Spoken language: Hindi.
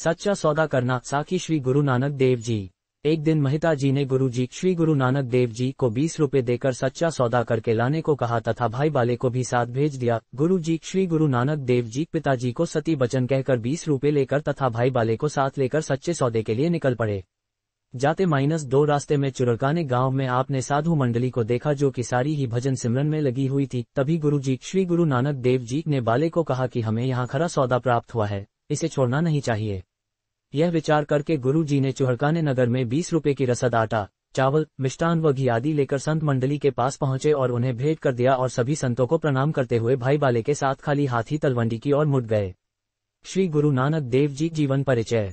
सच्चा सौदा करना साकी श्री गुरु नानक देव जी एक दिन महिता जी ने गुरु जी श्री गुरु नानक देव जी को बीस रूपए देकर सच्चा सौदा करके लाने को कहा तथा भाई बाले को भी साथ भेज दिया गुरु जी श्री गुरु नानक देव जी पिताजी को सती बचन कहकर बीस रूपए लेकर तथा भाई बाले को साथ लेकर सच्चे सौदे के लिए निकल पड़े जाते माइनस दो रास्ते में चुरकाने गांव में आपने साधु मंडली को देखा जो कि सारी ही भजन सिमरन में लगी हुई थी तभी गुरुजी श्री गुरु नानक देव जी ने बाले को कहा कि हमें यहाँ खरा सौदा प्राप्त हुआ है इसे छोड़ना नहीं चाहिए यह विचार करके गुरु जी ने चुहड़काने नगर में बीस रुपए की रसद आटा चावल मिष्टान व घी आदि लेकर संत मंडली के पास पहुंचे और उन्हें भेंट कर दिया और सभी संतों को प्रणाम करते हुए भाई बाले के साथ खाली हाथी तलवंडी की ओर मुड़ गए श्री गुरु नानक देव जी जीवन परिचय